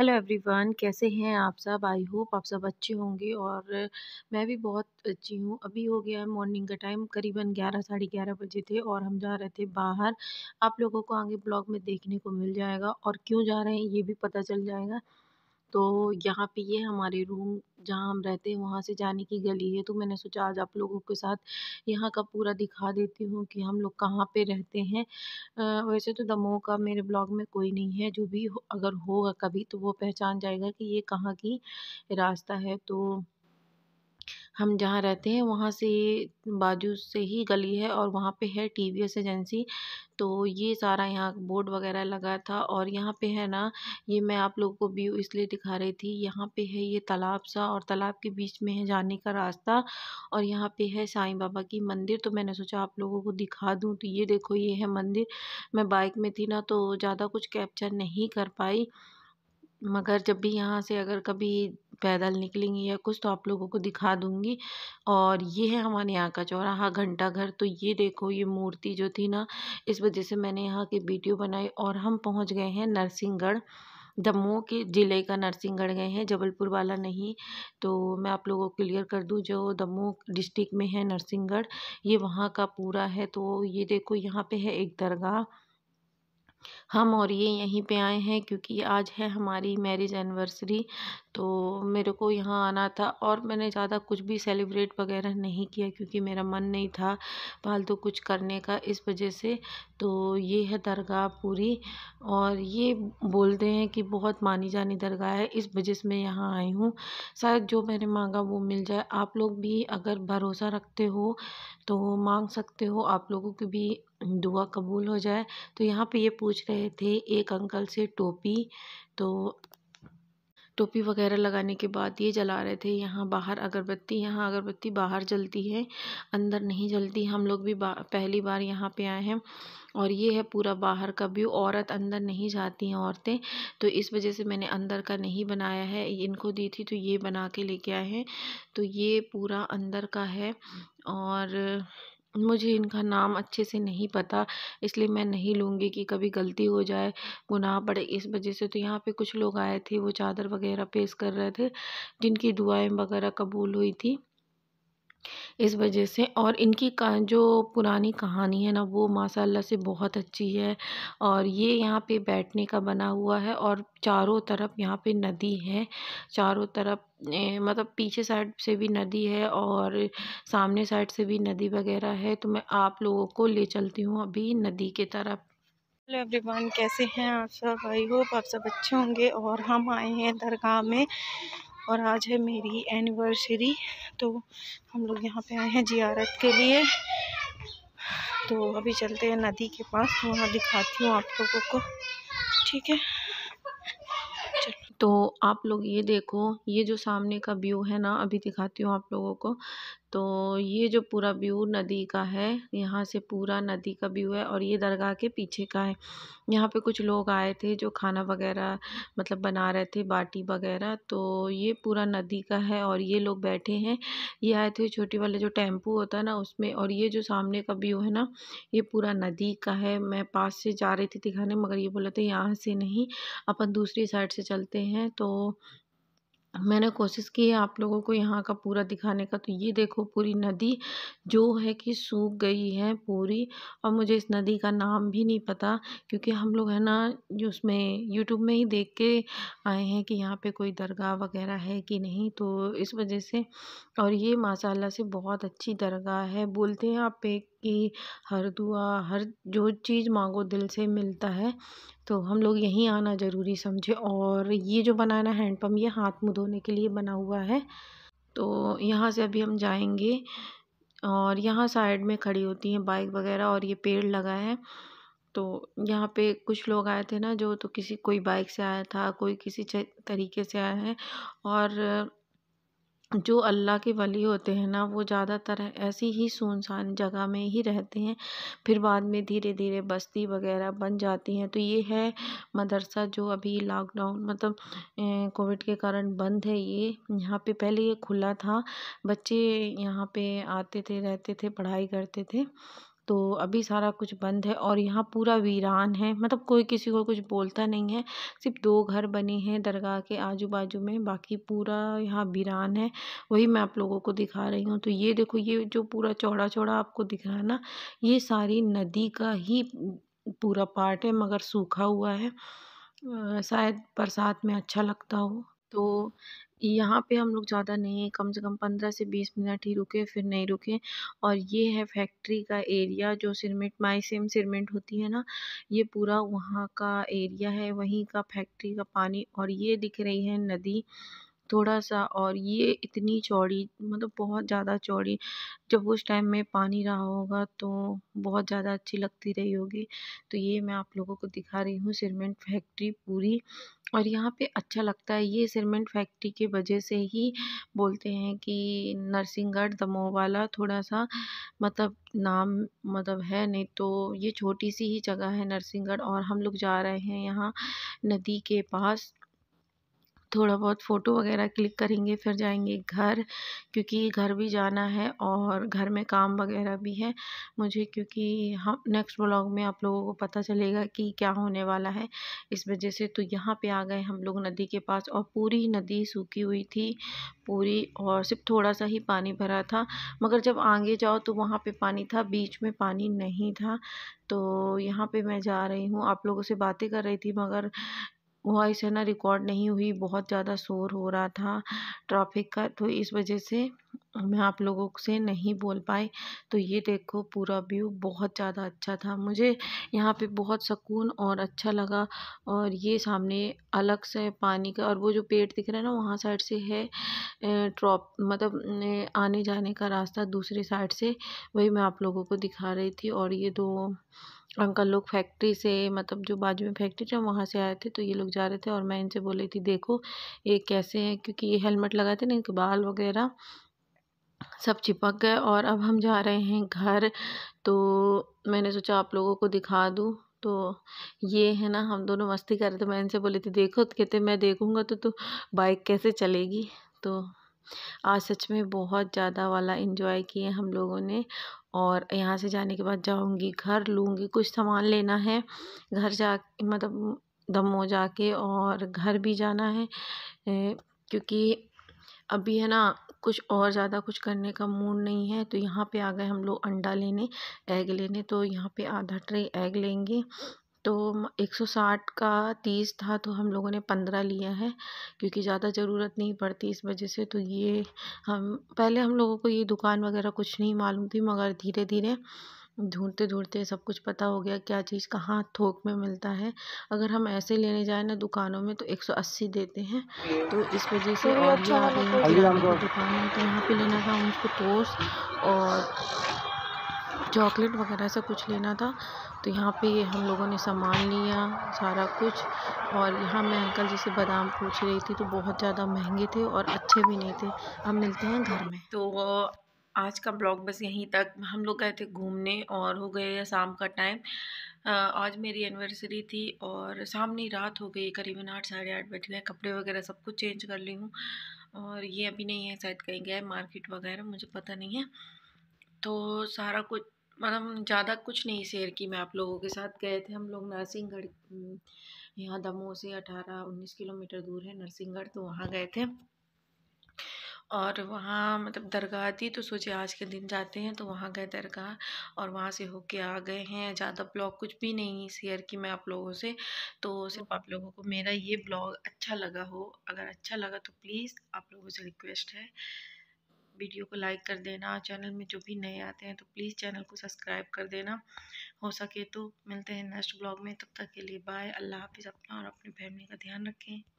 hello everyone कैसे हैं आप सब आई होप आप सब अच्छे होंगे और मैं भी बहुत अच्छी हूँ अभी हो गया है मॉर्निंग का टाइम करीबन ग्यारह साढ़े ग्यारह बजे थे और हम जा रहे थे बाहर आप लोगों को आगे ब्लॉग में देखने को मिल जाएगा और क्यों जा रहे हैं ये भी पता चल जाएगा तो यहाँ पे ये हमारे रूम जहाँ हम रहते हैं वहाँ से जाने की गली है तो मैंने सोचा आज आप लोगों के साथ यहाँ का पूरा दिखा देती हूँ कि हम लोग कहाँ पे रहते हैं आ, वैसे तो दमोह का मेरे ब्लॉग में कोई नहीं है जो भी हो, अगर होगा कभी तो वो पहचान जाएगा कि ये कहाँ की रास्ता है तो हम जहाँ रहते हैं वहाँ से बाजू से ही गली है और वहाँ पे है टी वी एस एजेंसी तो ये सारा यहाँ बोर्ड वगैरह लगा था और यहाँ पे है ना ये मैं आप लोगों को व्यू इसलिए दिखा रही थी यहाँ पे है ये तालाब सा और तालाब के बीच में है जाने का रास्ता और यहाँ पे है साईं बाबा की मंदिर तो मैंने सोचा आप लोगों को दिखा दूँ तो ये देखो ये है मंदिर मैं बाइक में थी ना तो ज़्यादा कुछ कैप्चर नहीं कर पाई मगर जब भी यहाँ से अगर कभी पैदल निकलेंगी या कुछ तो आप लोगों को दिखा दूँगी और ये है हमारे यहाँ का चौराहा हाँ, घंटा घर तो ये देखो ये मूर्ति जो थी ना इस वजह से मैंने यहाँ की वीडियो बनाई और हम पहुँच गए हैं नरसिंहगढ़ दमोह के ज़िले का नरसिंहगढ़ गए हैं जबलपुर वाला नहीं तो मैं आप लोगों को क्लियर कर दूं जो दमोह डिस्ट्रिक्ट में है नरसिंहगढ़ ये वहाँ का पूरा है तो ये देखो यहाँ पे है एक दरगाह हम और ये यहीं पे आए हैं क्योंकि आज है हमारी मैरिज एनिवर्सरी तो मेरे को यहाँ आना था और मैंने ज़्यादा कुछ भी सेलिब्रेट वगैरह नहीं किया क्योंकि मेरा मन नहीं था फालतू तो कुछ करने का इस वजह से तो ये है दरगाह पूरी और ये बोलते हैं कि बहुत मानी जानी दरगाह है इस वजह से मैं यहाँ आई हूँ शायद जो मैंने मांगा वो मिल जाए आप लोग भी अगर भरोसा रखते हो तो मांग सकते हो आप लोगों की भी दुआ कबूल हो जाए तो यहाँ पे ये पूछ रहे थे एक अंकल से टोपी तो टोपी वगैरह लगाने के बाद ये जला रहे थे यहाँ बाहर अगरबत्ती यहाँ अगरबत्ती बाहर जलती है अंदर नहीं जलती हम लोग भी पहली बार यहाँ पे आए हैं और ये है पूरा बाहर का व्यू औरत अंदर नहीं जाती हैं औरतें तो इस वजह से मैंने अंदर का नहीं बनाया है इनको दी थी तो ये बना के लेके आए हैं तो ये पूरा अंदर का है और मुझे इनका नाम अच्छे से नहीं पता इसलिए मैं नहीं लूँगी कि कभी गलती हो जाए गुनाह पड़े इस वजह से तो यहाँ पे कुछ लोग आए थे वो चादर वगैरह पेश कर रहे थे जिनकी दुआएं वगैरह कबूल हुई थी इस वजह से और इनकी का जो पुरानी कहानी है ना वो माशाल्लाह से बहुत अच्छी है और ये यहाँ पे बैठने का बना हुआ है और चारों तरफ यहाँ पे नदी है चारों तरफ मतलब पीछे साइड से भी नदी है और सामने साइड से भी नदी वगैरह है तो मैं आप लोगों को ले चलती हूँ अभी नदी के तरफ हेलो एवरीवन कैसे हैं आप सब आई होप आप सब अच्छे होंगे और हम आए हैं दरगाह में और आज है मेरी एनिवर्सरी तो हम लोग यहाँ पे आए हैं जियारत के लिए तो अभी चलते हैं नदी के पास तो वहाँ दिखाती हूँ आप लोगों को ठीक है तो आप लोग ये देखो ये जो सामने का व्यू है ना अभी दिखाती हूँ आप लोगों को तो ये जो पूरा व्यू नदी का है यहाँ से पूरा नदी का व्यू है और ये दरगाह के पीछे का है यहाँ पे कुछ लोग आए थे जो खाना वगैरह मतलब बना रहे थे बाटी वगैरह तो ये पूरा नदी का है और ये लोग बैठे हैं ये आए थे छोटी वाले जो टेम्पू होता है ना उसमें और ये जो सामने का व्यू है ना ये पूरा नदी का है मैं पास से जा रही थी दिखाने मगर ये बोला था यहाँ से नहीं अपन दूसरी साइड से चलते हैं तो मैंने कोशिश की है आप लोगों को यहाँ का पूरा दिखाने का तो ये देखो पूरी नदी जो है कि सूख गई है पूरी और मुझे इस नदी का नाम भी नहीं पता क्योंकि हम लोग है ना जो उसमें यूट्यूब में ही देख के आए हैं कि यहाँ पे कोई दरगाह वगैरह है कि नहीं तो इस वजह से और ये माशाल्लाह से बहुत अच्छी दरगाह है बोलते हैं आप एक कि हर दुआ हर जो चीज़ मांगो दिल से मिलता है तो हम लोग यहीं आना ज़रूरी समझे और ये जो बनाना हैंडपम्प ये हाथ मुँह धोने के लिए बना हुआ है तो यहाँ से अभी हम जाएंगे और यहाँ साइड में खड़ी होती हैं बाइक वगैरह और ये पेड़ लगा है तो यहाँ पे कुछ लोग आए थे ना जो तो किसी कोई बाइक से आया था कोई किसी तरीके से आया है और जो अल्लाह के वली होते हैं ना वो ज़्यादातर ऐसी ही सुनसान जगह में ही रहते हैं फिर बाद में धीरे धीरे बस्ती वगैरह बन जाती हैं तो ये है मदरसा जो अभी लॉकडाउन मतलब कोविड के कारण बंद है ये यहाँ पे पहले ये खुला था बच्चे यहाँ पे आते थे रहते थे पढ़ाई करते थे तो अभी सारा कुछ बंद है और यहाँ पूरा वीरान है मतलब कोई किसी को कुछ बोलता नहीं है सिर्फ दो घर बने हैं दरगाह के आजू बाजू में बाकी पूरा यहाँ वीरान है वही मैं आप लोगों को दिखा रही हूँ तो ये देखो ये जो पूरा चौड़ा चौड़ा आपको दिख रहा है ना ये सारी नदी का ही पूरा पार्ट है मगर सूखा हुआ है शायद बरसात में अच्छा लगता हो तो यहाँ पे हम लोग ज़्यादा नहीं कम से कम पंद्रह से बीस मिनट ही रुके फिर नहीं रुके और ये है फैक्ट्री का एरिया जो माई सेम सीमेंट होती है ना ये पूरा वहाँ का एरिया है वहीं का फैक्ट्री का पानी और ये दिख रही है नदी थोड़ा सा और ये इतनी चौड़ी मतलब बहुत ज़्यादा चौड़ी जब उस टाइम में पानी रहा होगा तो बहुत ज़्यादा अच्छी लगती रही होगी तो ये मैं आप लोगों को दिखा रही हूँ सीमेंट फैक्ट्री पूरी और यहाँ पे अच्छा लगता है ये सीमेंट फैक्ट्री की वजह से ही बोलते हैं कि नरसिंहगढ़ दमोह वाला थोड़ा सा मतलब नाम मतलब है नहीं तो ये छोटी सी ही जगह है नरसिंहगढ़ और हम लोग जा रहे हैं यहाँ नदी के पास थोड़ा बहुत फ़ोटो वगैरह क्लिक करेंगे फिर जाएंगे घर क्योंकि घर भी जाना है और घर में काम वगैरह भी है मुझे क्योंकि हम नेक्स्ट ब्लॉग में आप लोगों को पता चलेगा कि क्या होने वाला है इस वजह से तो यहाँ पे आ गए हम लोग नदी के पास और पूरी नदी सूखी हुई थी पूरी और सिर्फ थोड़ा सा ही पानी भरा था मगर जब आगे जाओ तो वहाँ पर पानी था बीच में पानी नहीं था तो यहाँ पे मैं जा रही हूँ आप लोगों से बातें कर रही थी मगर वॉइस है ना रिकॉर्ड नहीं हुई बहुत ज़्यादा शोर हो रहा था ट्रैफिक का तो इस वजह से मैं आप लोगों से नहीं बोल पाई तो ये देखो पूरा व्यू बहुत ज़्यादा अच्छा था मुझे यहाँ पे बहुत सुकून और अच्छा लगा और ये सामने अलग से पानी का और वो जो पेड़ दिख रहा है ना वहाँ साइड से है ट्रॉप मतलब आने जाने का रास्ता दूसरी साइड से वही मैं आप लोगों को दिखा रही थी और ये दो अंकल लोग फैक्ट्री से मतलब जो बाजू में फैक्ट्री थी वहाँ से आए थे तो ये लोग जा रहे थे और मैं इनसे बोली थी देखो ये कैसे हैं क्योंकि ये हेलमेट लगाए थे ना इनके बाल वगैरह सब चिपक गए और अब हम जा रहे हैं घर तो मैंने सोचा आप लोगों को दिखा दूँ तो ये है ना हम दोनों मस्ती कर रहे थे मैं इनसे बोली थी देखो तो कहते मैं देखूँगा तो तू बाइक कैसे चलेगी तो आज सच में बहुत ज़्यादा वाला इन्जॉय किए हम लोगों ने और यहाँ से जाने के बाद जाऊँगी घर लूँगी कुछ सामान लेना है घर जा मतलब दमो जाके और घर भी जाना है क्योंकि अभी है ना कुछ और ज़्यादा कुछ करने का मूड नहीं है तो यहाँ पे आ गए हम लोग अंडा लेने एग लेने तो यहाँ पे आधा ट्रे एग लेंगे तो एक सौ साठ का तीस था तो हम लोगों ने पंद्रह लिया है क्योंकि ज़्यादा ज़रूरत नहीं पड़ती इस वजह से तो ये हम पहले हम लोगों को ये दुकान वगैरह कुछ नहीं मालूम थी मगर धीरे धीरे ढूंढते ढूंढते सब कुछ पता हो गया क्या चीज़ कहाँ थोक में मिलता है अगर हम ऐसे लेने जाए ना दुकानों में तो 180 देते हैं तो इस वजह से और अच्छा यहाँ दुकान है तो यहाँ पे लेना था उसको टोस्ट और चॉकलेट वगैरह सब कुछ लेना था तो यहाँ पे हम लोगों ने सामान लिया सारा कुछ और यहाँ मैं अंकल जी से बादाम पूछ रही थी तो बहुत ज़्यादा महंगे थे और अच्छे भी नहीं थे अब मिलते हैं घर में तो आज का ब्लॉग बस यहीं तक हम लोग गए थे घूमने और हो गए शाम का टाइम आज मेरी एनिवर्सरी थी और सामने रात हो गई करीबन आठ साढ़े आठ बज गए कपड़े वगैरह सब कुछ चेंज कर ली हूँ और ये अभी नहीं है शायद कहीं गया मार्केट वगैरह मुझे पता नहीं है तो सारा कुछ मतलब ज़्यादा कुछ नहीं शेयर की मैं आप लोगों के साथ गए थे हम लोग नरसिंहगढ़ यहाँ दमोह से अठारह उन्नीस किलोमीटर दूर है नरसिंहगढ़ तो वहाँ गए थे और वहाँ मतलब दरगाह थी तो सोचे आज के दिन जाते हैं तो वहाँ गए दरगाह और वहाँ से होके आ गए हैं ज़्यादा ब्लॉग कुछ भी नहीं शेयर की मैं आप लोगों से तो सिर्फ आप लोगों को मेरा ये ब्लॉग अच्छा लगा हो अगर अच्छा लगा तो प्लीज़ आप लोगों से रिक्वेस्ट है वीडियो को लाइक कर देना चैनल में जो भी नए आते हैं तो प्लीज़ चैनल को सब्सक्राइब कर देना हो सके तो मिलते हैं नेक्स्ट ब्लॉग में तब तक के लिए बाय अल्लाह हाफिज़ अपना और अपनी फैमिली का ध्यान रखें